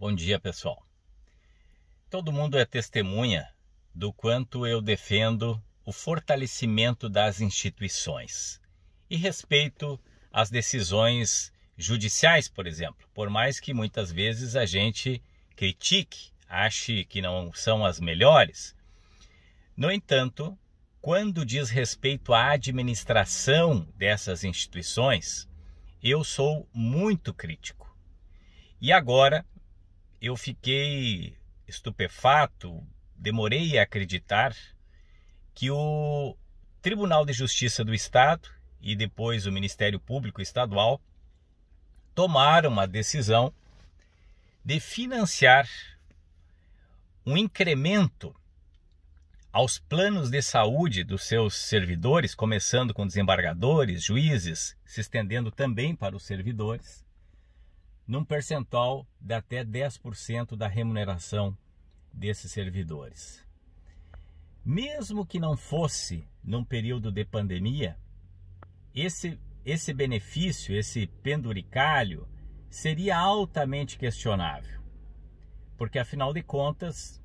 Bom dia, pessoal. Todo mundo é testemunha do quanto eu defendo o fortalecimento das instituições e respeito às decisões judiciais, por exemplo, por mais que muitas vezes a gente critique, ache que não são as melhores. No entanto, quando diz respeito à administração dessas instituições, eu sou muito crítico. E agora eu fiquei estupefato, demorei a acreditar que o Tribunal de Justiça do Estado e depois o Ministério Público Estadual tomaram a decisão de financiar um incremento aos planos de saúde dos seus servidores, começando com desembargadores, juízes, se estendendo também para os servidores, num percentual de até 10% da remuneração desses servidores. Mesmo que não fosse num período de pandemia, esse, esse benefício, esse penduricalho, seria altamente questionável, porque afinal de contas,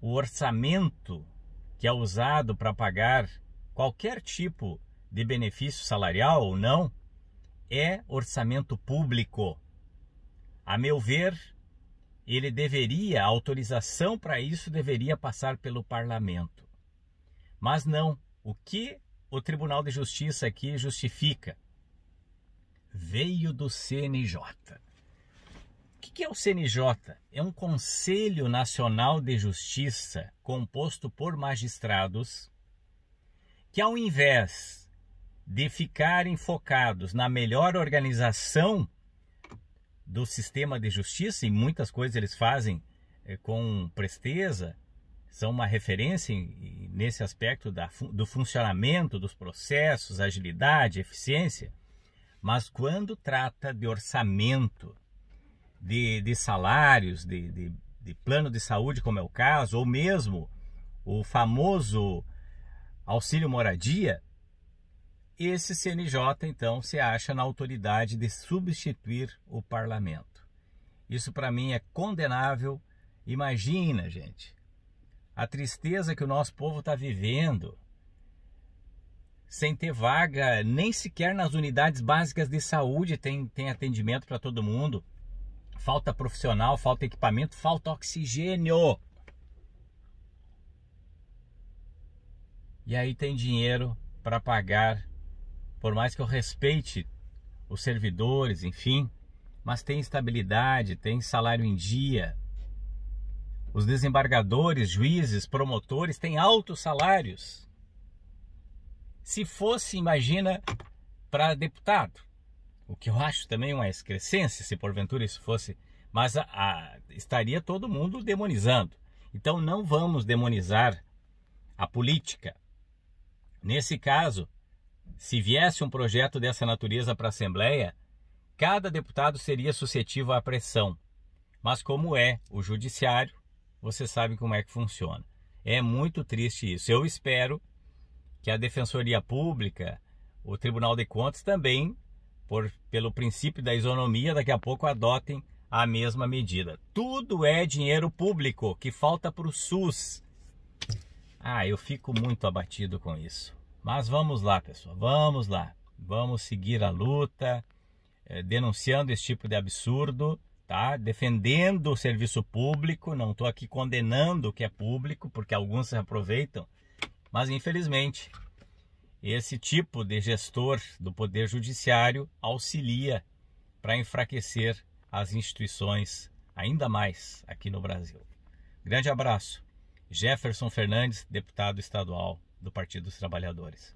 o orçamento que é usado para pagar qualquer tipo de benefício salarial ou não é orçamento público a meu ver, ele deveria, a autorização para isso deveria passar pelo parlamento. Mas não. O que o Tribunal de Justiça aqui justifica? Veio do CNJ. O que é o CNJ? É um Conselho Nacional de Justiça composto por magistrados que, ao invés de ficarem focados na melhor organização do sistema de justiça e muitas coisas eles fazem é, com presteza, são uma referência em, nesse aspecto da, do funcionamento dos processos, agilidade, eficiência, mas quando trata de orçamento, de, de salários, de, de, de plano de saúde, como é o caso, ou mesmo o famoso auxílio moradia, e esse CNJ, então, se acha na autoridade de substituir o parlamento. Isso para mim é condenável. Imagina, gente, a tristeza que o nosso povo está vivendo sem ter vaga, nem sequer nas unidades básicas de saúde tem, tem atendimento para todo mundo. Falta profissional, falta equipamento, falta oxigênio. E aí tem dinheiro para pagar por mais que eu respeite os servidores, enfim, mas tem estabilidade, tem salário em dia. Os desembargadores, juízes, promotores têm altos salários. Se fosse, imagina, para deputado, o que eu acho também uma excrescência, se porventura isso fosse, mas a, a, estaria todo mundo demonizando. Então não vamos demonizar a política. Nesse caso, se viesse um projeto dessa natureza para a Assembleia, cada deputado seria suscetível à pressão. Mas como é o judiciário, você sabe como é que funciona. É muito triste isso. Eu espero que a Defensoria Pública, o Tribunal de Contas também, por, pelo princípio da isonomia, daqui a pouco adotem a mesma medida. Tudo é dinheiro público que falta para o SUS. Ah, eu fico muito abatido com isso. Mas vamos lá, pessoal, vamos lá. Vamos seguir a luta, é, denunciando esse tipo de absurdo, tá? Defendendo o serviço público, não estou aqui condenando o que é público, porque alguns se aproveitam, mas infelizmente esse tipo de gestor do poder judiciário auxilia para enfraquecer as instituições ainda mais aqui no Brasil. Grande abraço. Jefferson Fernandes, deputado estadual do Partido dos Trabalhadores.